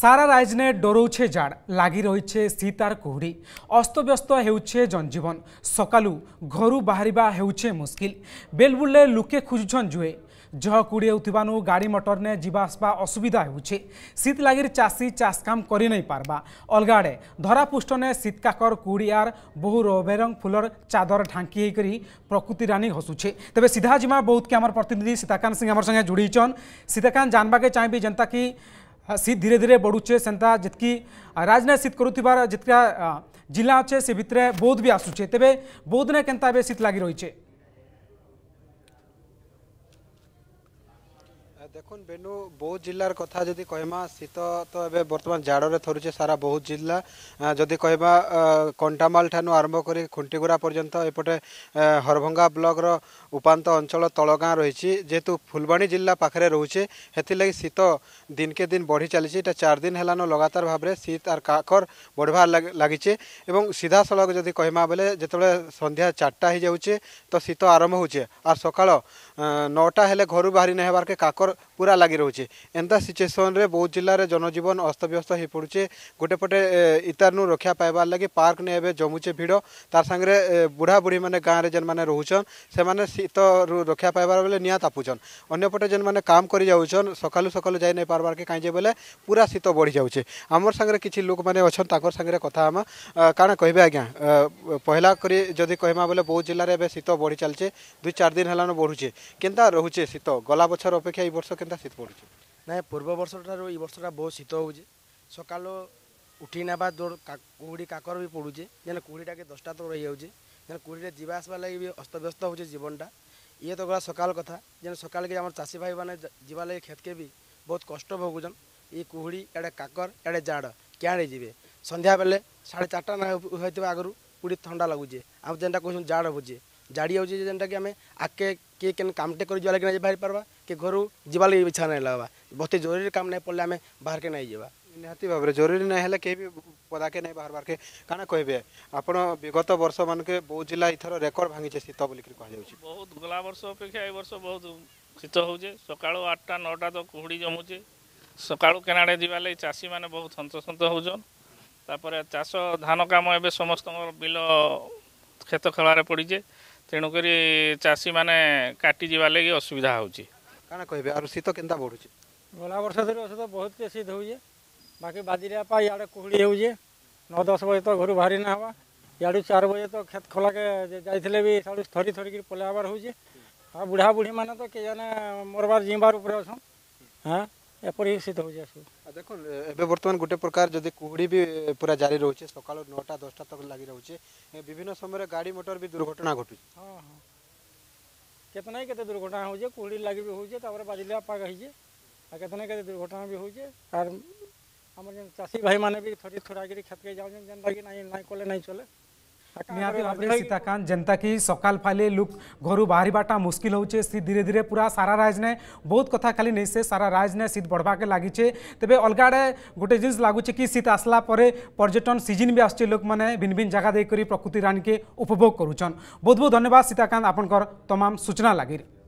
সারা রাইজনে ডরৌছে জাড় লাগি রয়েছে শীতার কুহুড়ি অস্তব্যস্ত হেউছে জনজীবন সকালু ঘরু বাহারা হেউছে মুশকিল বেলবুলে লুকে খুঁজুছন জুয়ে জহ কুড়িয়েউথিবানু গাড়ি মটরনে যা আসবা অসুবিধা হেউছে শীত লাগির চাষী চাষ কাম করে নাই পারবা অলগা আড়ে ধরাপুষ্টনে শীতকাকর কুড়িয়ার বহু রবেরং ফুলর চাদর ঢাঙ্কি হয়েকরি প্রকৃতি রানী হসুছে তবে সিধা জিমা বৌদ্ধকে আমার প্রতিনিধি সীতাকান্ত সিং আমার সঙ্গে যোড়িছন সীতাকান্ত জানবাকে চাইবি যেটা কি शीत हाँ, धीरे धीरे बढ़ुचे सेन्ता जितकी राजनाथ सीट करुवार जितका जिला अच्छे से भितर बौद्ध भी आसुचे तेज बौद्धने केन्ता सीट लगी रही है দেখুন ବେନୁ ବୌଦ୍ଧ ଜିଲ୍ଲାର କଥା ଯଦି କହିମା ଶୀତ ତ ଏବେ ବର୍ତ୍ତମାନ ଜାଡ଼ରେ ଥରୁଛେ ସାରା ବୌଦ୍ଧ ଜିଲ୍ଲା ଯଦି କହିବା କଣ୍ଟାମାଲ ଠାରୁ ଆରମ୍ଭ କରି ଖୁଣ୍ଟିଗୁଡ଼ା ପର୍ଯ୍ୟନ୍ତ ଏପଟେ ହରଭଙ୍ଗା ବ୍ଲକର ଉପାନ୍ତ ଅଞ୍ଚଳ ତଳଗାଁ ରହିଛି ଯେହେତୁ ଫୁଲବାଣୀ ଜିଲ୍ଲା ପାଖରେ ରହୁଛେ ହେଥିର୍ଲାଗି ଶୀତ ଦିନକେ ଦିନ ବଢ଼ି ଚାଲିଛି ଏଇଟା ଚାରି ଦିନ ହେଲାନ ଲଗାତାର ଭାବରେ ଶୀତ ଆର୍ କାକର ବଢ଼ିବାର୍ ଲାଗିଛେ ଏବଂ ସିଧାସଳଖ ଯଦି କହିମା ବେଲେ ଯେତେବେଳେ ସନ୍ଧ୍ୟା ଚାରିଟା ହେଇଯାଉଛେ ତ ଶୀତ ଆରମ୍ଭ ହେଉଛେ ଆର୍ ସକାଳ ନଅଟା ହେଲେ ଘରୁ ବାହାରି ନାଇଁ ହେବାର୍କେ କାକର ପୁରା ଲାଗି ରହୁଛେ ଏନ୍ତା ସିଚୁଏସନ୍ରେ ବୌଦ୍ଧ ଜିଲ୍ଲାରେ ଜନଜୀବନ ଅସ୍ତବ୍ୟସ୍ତ ହୋଇପଡ଼ୁଛେ ଗୋଟେ ପଟେ ଇତାର୍ନୁ ରକ୍ଷା ପାଇବାର୍ ଲାଗି ପାର୍କନେ ଏବେ ଜମୁଛେ ଭିଡ଼ ତାର୍ ସାଙ୍ଗରେ ବୁଢ଼ାବୁଢ଼ୀମାନେ ଗାଁରେ ଯେନ୍ମାନେ ରହୁଛନ୍ ସେମାନେ ଶୀତରୁ ରକ୍ଷା ପାଇବାର୍ ବେଲେ ନିଆଁ ତାପୁଛନ୍ ଅନ୍ୟପଟେ ଯେନ୍ମାନେ କାମ କରି ଯାଉଛନ୍ ସକାଳୁ ସକାଳୁ ଯାଇ ନାଇଁ ପାର୍ବାର୍କେ କାହିଁଯେ ବେଲେ ପୁରା ଶୀତ ବଢ଼ି ଯାଉଛେ ଆମର୍ ସାଙ୍ଗରେ କିଛି ଲୋକମାନେ ଅଛନ୍ ତାଙ୍କର ସାଙ୍ଗରେ କଥା ହେମା କାଣା କହିବେ ଆଜ୍ଞା ପହିଲା କରି ଯଦି କହିମା ବେଲେ ବୌଦ୍ଧ ଜିଲ୍ଲାରେ ଏବେ ଶୀତ ବଢ଼ି ଚାଲିଛେ ଦୁଇ ଚାରି ଦିନ ହେଲାନ ବଢ଼ୁଛେ କେନ୍ତା ରହୁଛେ ଶୀତ ଗଲା ବଛର ଅପେକ୍ଷା ଏଇ ବର୍ଷ ବର୍ଷ କେନ୍ତା ଶୀତ ପଡ଼ୁଛି ନାଇଁ ପୂର୍ବ ବର୍ଷଠାରୁ ଏଇ ବର୍ଷଟା ବହୁତ ଶୀତ ହେଉଛେ ସକାଳୁ ଉଠି ନେବା ଦୌଡ଼ କୁହୁଡ଼ି କାକର ବି ପଡ଼ୁଛେ ଯେନ୍ କୁହୁଡ଼ିଟାକେ ଦଶଟା ତକ ରହିଯାଉଛେ ଯେନ୍ କୁହୁଡ଼ିରେ ଯିବା ଆସିବା ଲାଗି ବି ଅସ୍ତବ୍ୟସ୍ତ ହେଉଛେ ଜୀବନଟା ଇଏ ତ ଗଲା ସକାଳ କଥା ଯେନ୍ ସକାଳକେ ଆମର ଚାଷୀ ଭାଇମାନେ ଯିବା ଲାଗି କ୍ଷେତକେ ବି ବହୁତ କଷ୍ଟ ଭୋଗୁଛନ୍ ଇ କୁହୁଡ଼ି ଇଆଡ଼େ କାକର ଇଆଡ଼େ ଜାଡ଼ କ୍ୟାଡ଼େ ଯିବେ ସନ୍ଧ୍ୟାବେଲେ ସାଢ଼େ ଚାରିଟା ହୋଇଥିବା ଆଗରୁ କୁଡ଼ି ଥଣ୍ଡା ଲାଗୁଛେ ଆମେ ଯେନ୍ଟା କହୁଛୁ ଜାଡ଼ ହେଉଛେ ઝાડી ହେଉଛି ଯେନ୍ଟାକି ଆମେ ଆଗ୍କେ କିଏ କେନ୍ କାମ୍ଟେ କରି ଯିବା ଲାଗି ନାଇଁ ବାହାରି ପାର୍ବା କି ଘରୁ ଯିବା ଲାଗି ଇଚ୍ଛା ନାଇଁ ଲାଗ୍ବା ବହୁତି ଜରୁରୀ କାମ୍ ନାଇଁ ପଡ଼ଲେ ଆମେ ବାହାରକେ ନାଇଁ ଯିବା ନିହାତି ଭାବରେ ଜରୁରୀ ନାଇଁ ହେଲେ କେହି ବି ପଦାକେ ନାଇଁ ବାହାରବାର୍କେ କାଣା କହିବେ ଆପଣ ବିଗତ ବର୍ଷମାନଙ୍କେ ବୌଦ୍ଧ ଜିଲ୍ଲା ଏଥର ରେକର୍ଡ ଭାଙ୍ଗିଛେ ଶୀତ ବୋଲିକିରି କୁହାଯାଉଛି ବହୁତ ଗଲା ବର୍ଷ ଅପେକ୍ଷା ଏ ବର୍ଷ ବହୁତ ଶୀତ ହେଉଛେ ସକାଳୁ ଆଠଟା ନଅଟା ତ କୁହୁଡ଼ି ଜମୁଛେ ସକାଳୁ କେନାଡ଼େ ଯିବା ଲାଗି ଚାଷୀମାନେ ବହୁତ ହନ୍ତସନ୍ତ ହେଉଛନ୍ ତାପରେ ଚାଷ ଧାନ କାମ ଏବେ ସମସ୍ତଙ୍କର ବିଲ କ୍ଷେତ ଖେଳାରେ ପଡ଼ିଛେ তেণুকরি চাষীমানে কাটিযা লাগি অসুবিধা হচ্ছে କାଣା କହିବେ ଆରୁ ଶୀତ କେନ୍ତା ବଢ଼ୁଛି ଗଲା ବର୍ଷ ଧରି ଔଷଧ ବହୁତ ଶୀତ ହଉଛେ ବାକି ବାଜିରିଆ ପା ଇଆଡ଼େ କୁହୁଡ଼ି ହେଉଛେ ନଅ ଦଶ ବଜେ ତ ଘରୁ ବାହାରି ନା ହେବା ଇଆଡ଼ୁ ଚାରି ବଜେ ତ କ୍ଷେତ ଖୋଲାକେ ଯାଇଥିଲେ ବି ସିଆଡ଼ୁ ଥରି ଥରିକିରି ପଲେଇ ହେବାର ହଉଛେ ଆଉ ବୁଢ଼ାବୁଢ଼ୀମାନେ ତ କେଜାନେ ମରବାର ଜିଁବାର ଉପରେ ଅଛନ୍ ହଁ ଏପରି ସିଦ୍ଧ ହେଉଛି ଆସିବ ଦେଖନ୍ତୁ ଏବେ ବର୍ତ୍ତମାନ ଗୋଟେ ପ୍ରକାର ଯଦି କୁହୁଡ଼ି ବି ପୁରା ଜାରି ରହୁଛି ସକାଳ ନଅଟା ଦଶଟା ତକ ଲାଗି ରହୁଛି ବିଭିନ୍ନ ସମୟରେ ଗାଡ଼ି ମଟର ବି ଦୁର୍ଘଟଣା ଘଟୁଛି ହଁ ହଁ କେତେ ନାହିଁ କେତେ ଦୁର୍ଘଟଣା ହେଉଛି କୁହୁଡ଼ି ଲାଗି ବି ହେଉଛି ତାପରେ ବାଜିଲିଆ ପାଗ ହେଇଛି ଆଉ କେତେ ନାହିଁ କେତେ ଦୁର୍ଘଟଣା ବି ହେଉଛି ଆର୍ ଆମର ଯେନ୍ ଚାଷୀ ଭାଇମାନେ ବି ଥରି ଥୁରାକିରି କ୍ଷେତ୍କେ ଯାଉଛନ୍ ଯେନ୍ଟାକି ନାଇଁ ନାଇଁ କଲେ ନାଇଁ ଚଲେ নিহতি ভাবে সীতাকান্ত যেটা কি সকাল ফালে লোক ঘর বাহারা মুশকিল হচ্ছে সি ধীরে ধীরে পুরা সারা রাজ নাই বহুত কথা খালি নেই সে সারা রাজ নাই শীত বড়বাকে লাগিছে তবে অলগা আড়ে গোটে জিনিস লাগুছে কি শীত আসলা পরে পর্যটন সিজন বি আসছে লোক মানে ভিন ভিন জায়গা দিয়ে প্রকৃতি রানীকে উপভোগ করুছন বহুত বহুত ধন্যবাদ সীতাকান্ত আপনার তমাম সূচনা লাগি